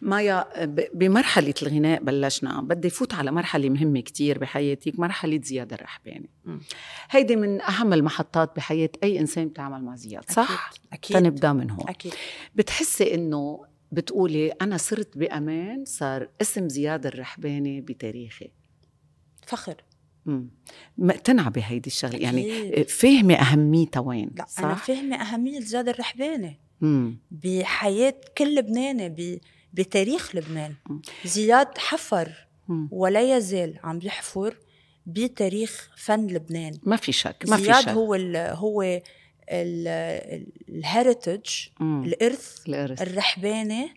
مايا بمرحله الغناء بلشنا بدي فوت على مرحله مهمه كتير بحياتك مرحله زياد الرحباني هيدي من اهم المحطات بحياه اي انسان بتعمل مع زياد صح اكيد تنبدا من هون اكيد بتحسي انه بتقولي انا صرت بامان صار اسم زياد الرحباني بتاريخي فخر مقتنعة بهيدي الشغلة يعني فاهمة أهميتها وين لا صح؟ أنا فاهمة أهمية زياد الرحباني بحياة كل لبناني بتاريخ لبنان زياد حفر ولا يزال عم يحفر بتاريخ فن لبنان ما في شك ما في شك زياد هو ال هو ال الارث, الارث الرحباني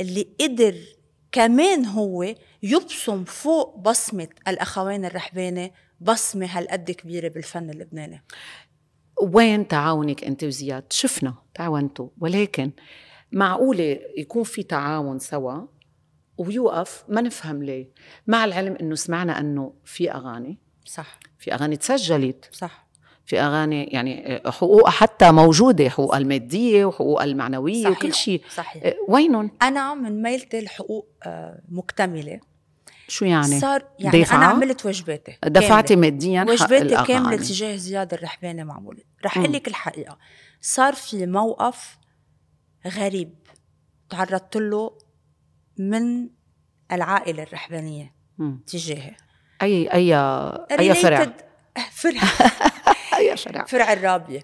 اللي قدر كمان هو يبصم فوق بصمه الاخوين الرحباني بصمه هالقد كبيره بالفن اللبناني وين تعاونك انت وزياد شفنا تعاونتوا ولكن آه معقولة يكون في تعاون سوا ويوقف ما نفهم ليه مع العلم انه سمعنا انه في اغاني صح في اغاني تسجلت صح في اغاني يعني آه، حقوقها حتى موجوده حقوقها الماديه وحقوقها المعنويه صحيح. وكل شيء صحيح آه، وينهم انا من ميلتي الحقوق آه، مكتمله شو يعني؟ صار يعني دفع؟ انا عملت وجباتي دفعتي ماديا وجباتي كامله تجاه زياد الرحباني معموله رح اقول لك الحقيقه صار في موقف غريب تعرضت له من العائلة الرحبانية تجاهي أي أي أي فرع فرع أي فرع فرع الرابية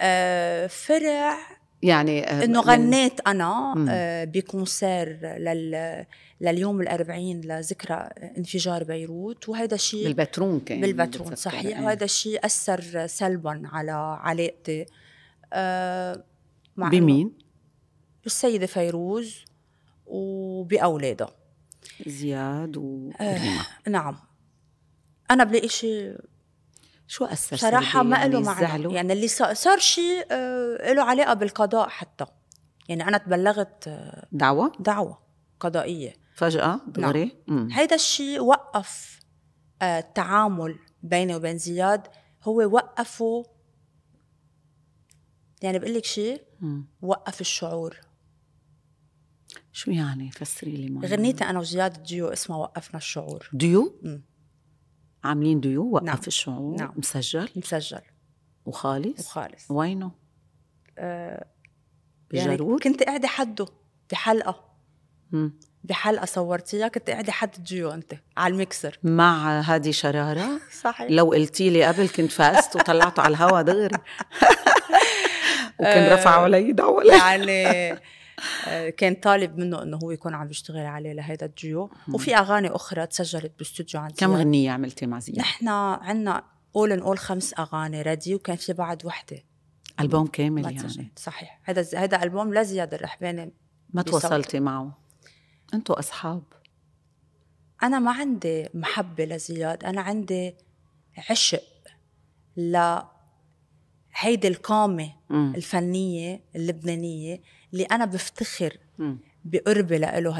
آه، فرع يعني آه، انه غنيت انا آه، بكونسير لل لليوم الأربعين لذكرى انفجار بيروت وهذا الشيء بالبترون كان بالبترون صحيح إيه. وهذا الشيء اثر سلبا على علاقتي آه مع بمين؟ بالسيدة فيروز وبأولادها زياد و آه نعم أنا بلاقي شيء شو أثر صراحة ما يعني له معنى يعني, يعني اللي صار شيء آه له علاقة بالقضاء حتى يعني أنا تبلغت آه دعوة دعوة قضائية فجأة نعم. دغري نعم. هيدا الشيء وقف آه التعامل بيني وبين زياد هو وقفه يعني بقول لك شيء وقف الشعور شو يعني فسري لي ما غنيت انا وزياد ديو اسمها وقفنا الشعور ديو؟ مم. عاملين ديو وقف نعم. الشعور نعم. مسجل؟ مسجل وخالص؟ وخالص وينه؟ أه يعني كنت قاعده حده بحلقه مم. بحلقه صورتيها كنت قاعده حد ديو انت على الميكسر مع هادي شراره صحيح لو قلتي لي قبل كنت فاست وطلعته على الهوا دغري وكان رفعوا علي دعوه يعني آه، كان طالب منه انه هو يكون عم يشتغل عليه لهيدا الديو وفي اغاني اخرى تسجلت باستوديو عندي كم غنيه عملتي مع زياد؟ نحن عندنا اول ان اول خمس اغاني ردي وكان في بعد وحده البوم كامل يعني صحيح هذا هذا البوم لزياد الرحباني ما تواصلتي معه انتوا اصحاب انا ما عندي محبه لزياد انا عندي عشق لا هيدي القامة الفنية اللبنانية اللي أنا بفتخر بقربي لإله